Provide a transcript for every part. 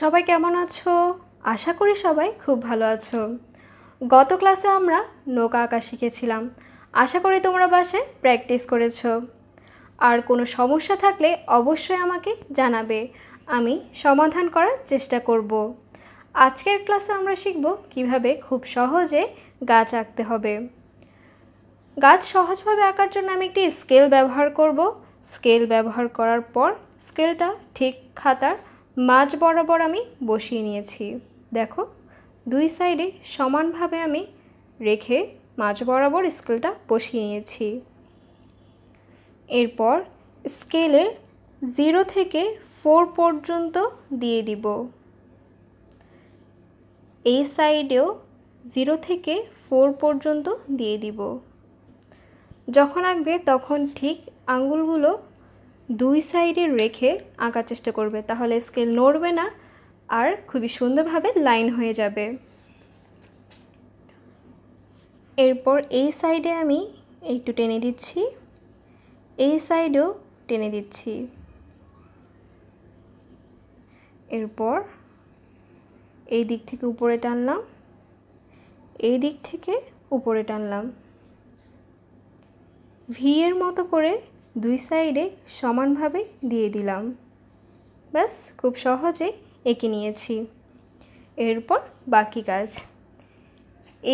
সবাই কেমন আছো আশা করি সবাই খুব ভালো আছো গত ক্লাসে আমরা নৌকা আঁকা শিখেছিলাম আশা করি তোমরা বাসে প্র্যাকটিস করেছো আর কোনো সমস্যা থাকলে অবশ্যই আমাকে জানাবে আমি সমাধান করার চেষ্টা করব আজকের ক্লাসে আমরা শিখব কিভাবে খুব সহজে গাছ আঁকতে হবে গাছ সহজভাবে আঁকার জন্য আমি একটি স্কেল ব্যবহার করব স্কেল ব্যবহার করার পর স্কেলটা ঠিক খাতার মাঝ বরাবর আমি বসিয়ে নিয়েছি দেখো দুই সাইডে সমানভাবে আমি রেখে মাঝ বরাবর স্কেলটা বসিয়ে নিয়েছি এরপর স্কেলের জিরো থেকে ফোর পর্যন্ত দিয়ে দিব এই সাইডেও জিরো থেকে ফোর পর্যন্ত দিয়ে দিব যখন আঁকবে তখন ঠিক আঙুলগুলো দুই সাইডে রেখে আঁকার চেষ্টা করবে তাহলে স্কেল নড়বে না আর খুবই সুন্দরভাবে লাইন হয়ে যাবে এরপর এই সাইডে আমি একটু টেনে দিচ্ছি এই সাইডেও টেনে দিচ্ছি এরপর এই দিক থেকে উপরে টানলাম এই দিক থেকে উপরে টানলাম ভি এর মতো করে দুই সাইডে সমানভাবে দিয়ে দিলাম ব্যাস খুব সহজে এঁকে নিয়েছি এরপর বাকি কাজ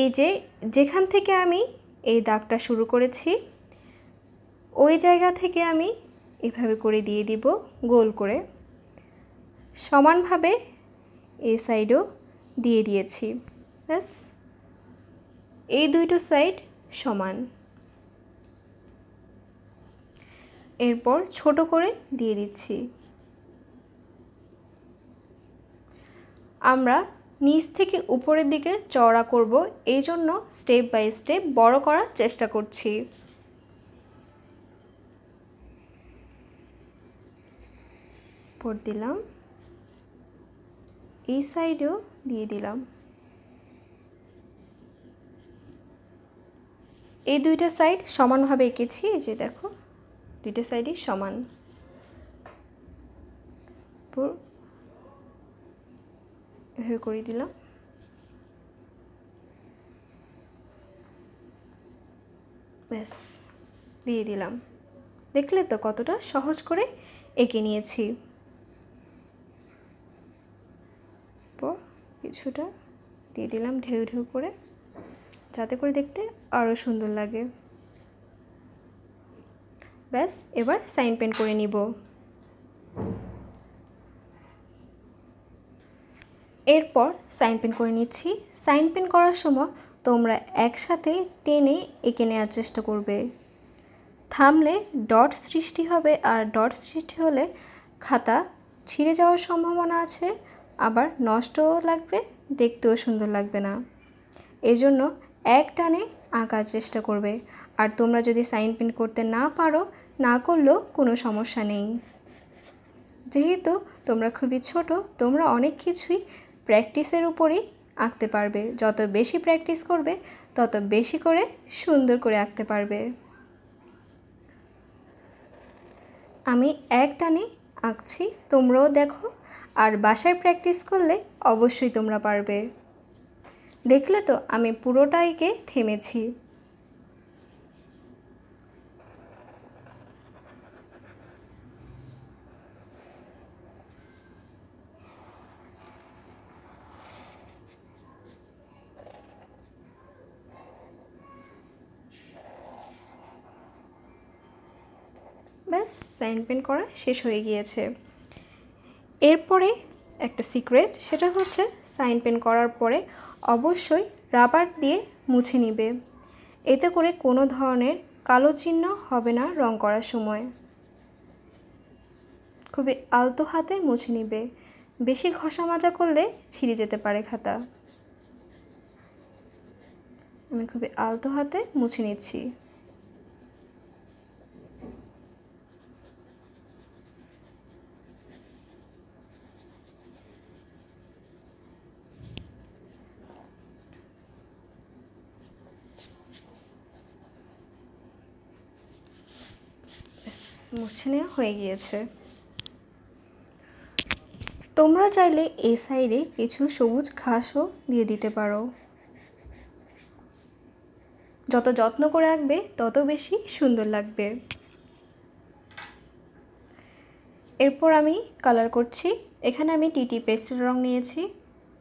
এই যে যেখান থেকে আমি এই দাগটা শুরু করেছি ওই জায়গা থেকে আমি এভাবে করে দিয়ে দিব গোল করে সমানভাবে এই সাইডও দিয়ে দিয়েছি ব্যাস এই দুইটো সাইড সমান এরপর ছোট করে দিয়ে দিচ্ছি আমরা নিচ থেকে উপরের দিকে চওড়া করব এই জন্য স্টেপ বাই স্টেপ বড় করার চেষ্টা করছি পর দিলাম এই সাইডেও দিয়ে দিলাম এই দুইটা সাইড সমানভাবে এঁকেছি এই যে দেখো দুইটা সাইডই সমান করে দিলাম ব্যাস দিয়ে দিলাম দেখলে তো কতটা সহজ করে এঁকে নিয়েছি কিছুটা দিয়ে দিলাম ঢেউ ঢেউ করে যাতে করে দেখতে আরও সুন্দর লাগে ব্যাস এবার সাইন পেন করে নিব এরপর সাইন পেন করে নিচ্ছি সাইন পেন করার সময় তোমরা একসাথে টেনে এঁকে নেওয়ার চেষ্টা করবে থামলে ডট সৃষ্টি হবে আর ডট সৃষ্টি হলে খাতা ছিঁড়ে যাওয়ার সম্ভাবনা আছে আবার নষ্টও লাগবে দেখতেও সুন্দর লাগবে না এজন্য এক টানে আঁকার চেষ্টা করবে আর তোমরা যদি সাইন পেন্ট করতে না পারো না করলেও কোনো সমস্যা নেই যেহেতু তোমরা খুবই ছোট তোমরা অনেক কিছুই প্র্যাকটিসের উপরেই আঁকতে পারবে যত বেশি প্র্যাকটিস করবে তত বেশি করে সুন্দর করে আঁকতে পারবে আমি এক টানে আঁকছি তোমরাও দেখো আর বাসায় প্র্যাকটিস করলে অবশ্যই তোমরা পারবে দেখলে তো আমি পুরোটাইকে থেমেছি ব্যাস সাইন পেন করা শেষ হয়ে গিয়েছে এরপরে একটা সিক্রেট সেটা হচ্ছে সাইন পেন করার পরে অবশ্যই রাবার দিয়ে মুছে নিবে এতে করে কোনো ধরনের কালো চিহ্ন হবে না রং করার সময় খুবই আলতো হাতে মুছে নিবে বেশি ঘষা মাজা করলে ছিঁড়ে যেতে পারে খাতা আমি খুবই আলতো হাতে মুছে নিচ্ছি মুছে নেওয়া হয়ে গিয়েছে তোমরা চাইলে এ সাইডে কিছু সবুজ ঘাসও দিয়ে দিতে পারো যত যত্ন করে রাখবে তত বেশি সুন্দর লাগবে এরপর আমি কালার করছি এখানে আমি টিটি পেস্টেল রং নিয়েছি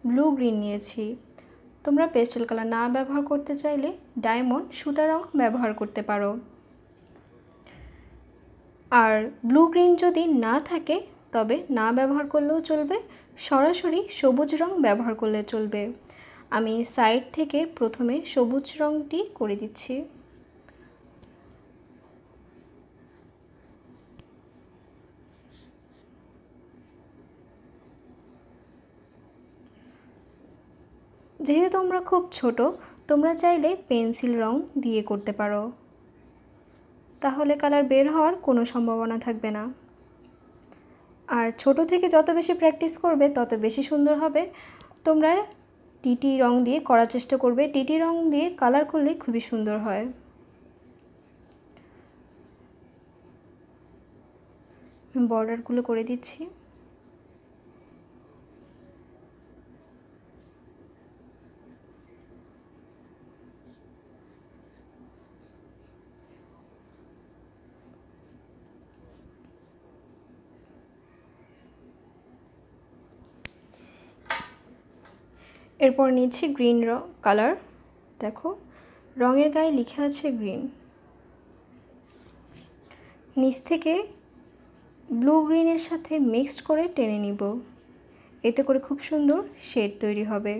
ব্লু গ্রিন নিয়েছি তোমরা পেস্টেল কালার না ব্যবহার করতে চাইলে ডায়মন্ড সুতা রং ব্যবহার করতে পারো আর ব্লু গ্রিন যদি না থাকে তবে না ব্যবহার করলেও চলবে সরাসরি সবুজ রং ব্যবহার করলে চলবে আমি সাইড থেকে প্রথমে সবুজ রংটি করে দিচ্ছি যেহেতু তোমরা খুব ছোট তোমরা চাইলে পেন্সিল রং দিয়ে করতে পারো তাহলে কালার বের হওয়ার কোনো সম্ভাবনা থাকবে না আর ছোট থেকে যত বেশি প্র্যাকটিস করবে তত বেশি সুন্দর হবে তোমরা টিটি রং দিয়ে করার চেষ্টা করবে টিটি রং দিয়ে কালার করলে খুবই সুন্দর হয় বর্ডারগুলো করে দিচ্ছি এরপর নিচ্ছি গ্রিন র কালার দেখো রঙের গায়ে লিখে আছে গ্রিন নিচ থেকে ব্লু গ্রিনের সাথে মিক্সড করে টেনে নিব এতে করে খুব সুন্দর শেড তৈরি হবে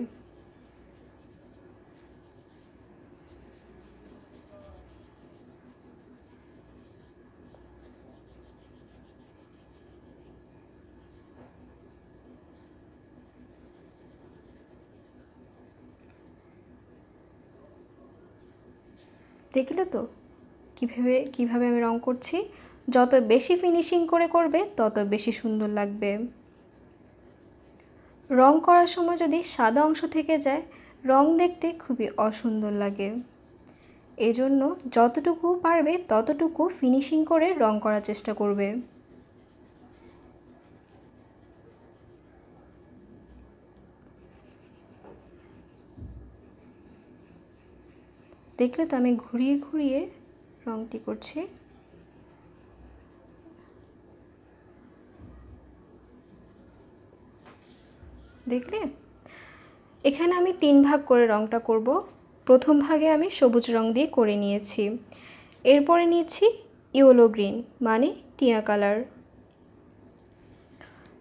দেখলে তো কীভাবে কীভাবে আমি রং করছি যত বেশি ফিনিশিং করে করবে তত বেশি সুন্দর লাগবে রং করার সময় যদি সাদা অংশ থেকে যায় রং দেখতে খুবই অসুন্দর লাগে এজন্য যতটুকু পারবে ততটুকু ফিনিশিং করে রং করার চেষ্টা করবে দেখলে তো আমি ঘুরিয়ে ঘুরিয়ে রঙটি করছি দেখলে এখানে আমি তিন ভাগ করে রঙটা করব প্রথম ভাগে আমি সবুজ রং দিয়ে করে নিয়েছি এরপরে নিয়েছি ইয়েলো গ্রিন মানে টিয়া কালার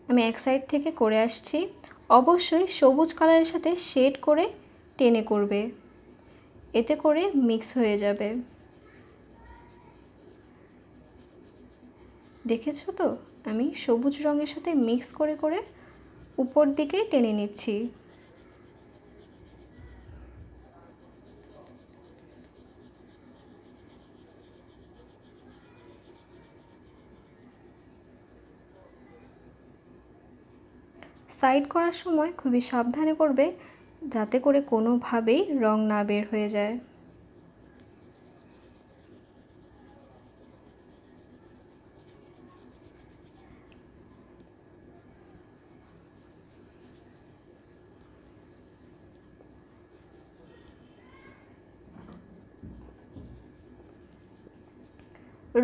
আমি এক সাইড থেকে করে আসছি অবশ্যই সবুজ কালারের সাথে শেড করে টেনে করবে এতে করে মিক্স হয়ে যাবে দেখেছো তো আমি সবুজ রঙের সাথে মিক্স করে করে উপর দিকে টেনে নিচ্ছি সাইড করার সময় খুবই সাবধানে করবে যাতে করে কোনোভাবেই রং না বের হয়ে যায়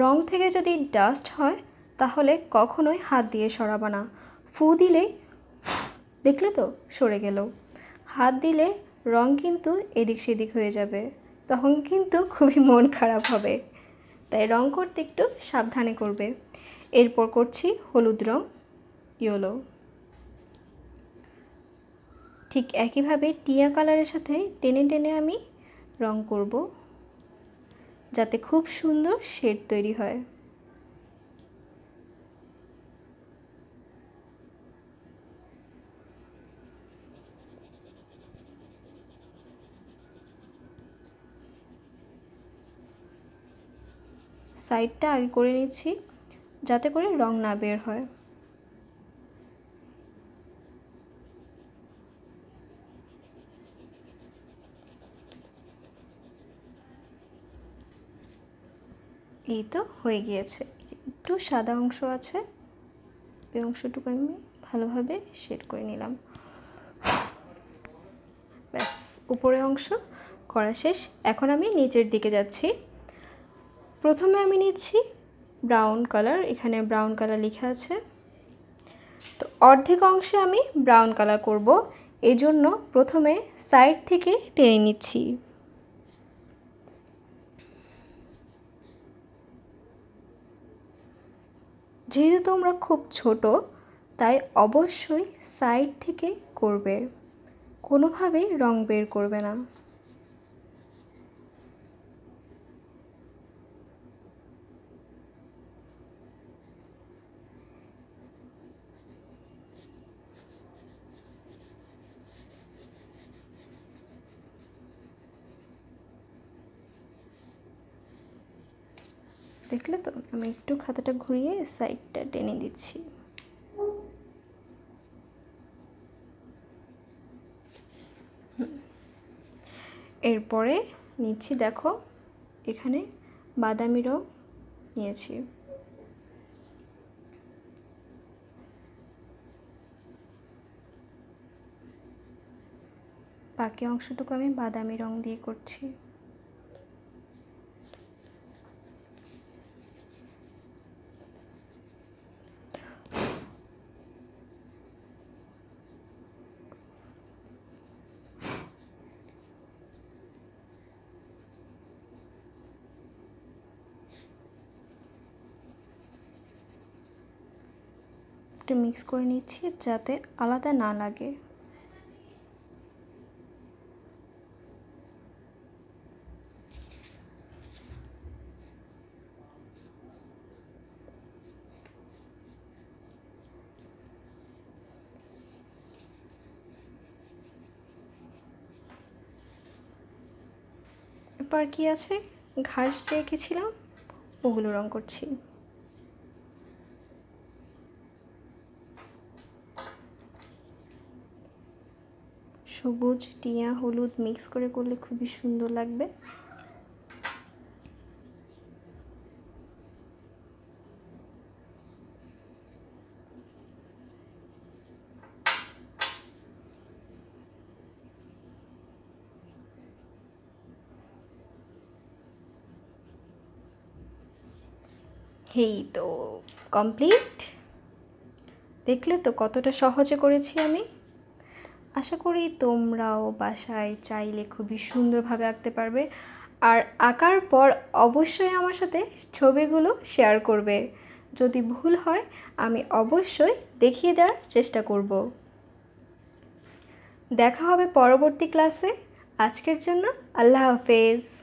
রং থেকে যদি ডাস্ট হয় তাহলে কখনোই হাত দিয়ে সরাবা না ফু দিলেই দেখলে তো সরে গেলেও হাত দিলে রং কিন্তু এদিক সেদিক হয়ে যাবে তখন কিন্তু খুবই মন খারাপ হবে তাই রং করতে একটু সাবধানে করবে এরপর করছি হলুদ রং ইয়োলো ঠিক একইভাবে টিয়া কালারের সাথে টেনে টেনে আমি রং করব যাতে খুব সুন্দর শেড তৈরি হয় সাইডটা আগে করে নিচ্ছি যাতে করে রং না বের হয় এই তো হয়ে গিয়েছে একটু সাদা অংশ আছে এই অংশটুকু আমি ভালোভাবে শেড করে নিলাম ব্যাস উপরের অংশ করা শেষ এখন আমি নিচের দিকে যাচ্ছি প্রথমে আমি নিচ্ছি ব্রাউন কালার এখানে ব্রাউন কালার লেখা আছে তো অর্ধেক অংশে আমি ব্রাউন কালার করব এই জন্য প্রথমে সাইড থেকে টেনে নিচ্ছি যেহেতু তোমরা খুব ছোট তাই অবশ্যই সাইড থেকে করবে কোনোভাবেই রং বের করবে না দেখলে তো আমি একটু খাতাটা ঘুরিয়ে সাইডটা টেনে দিচ্ছি এরপরে নিচ্ছি দেখো এখানে বাদামি রঙ নিয়েছি বাকি অংশটুকু আমি বাদামি রং দিয়ে করছি একটু মিক্স করে নিচ্ছি যাতে আলাদা না লাগে এরপর কি আছে ঘাস যে এঁকেছিলাম ওগুলো রং করছি সবুজ টিয়া হলুদ মিক্স করে করলে খুবই সুন্দর লাগবে এই তো কমপ্লিট দেখলে তো কতটা সহজে করেছি আমি আশা করি তোমরাও বাসায় চাইলে খুবই সুন্দরভাবে আঁকতে পারবে আর আঁকার পর অবশ্যই আমার সাথে ছবিগুলো শেয়ার করবে যদি ভুল হয় আমি অবশ্যই দেখিয়ে দেওয়ার চেষ্টা করব দেখা হবে পরবর্তী ক্লাসে আজকের জন্য আল্লাহ হাফেজ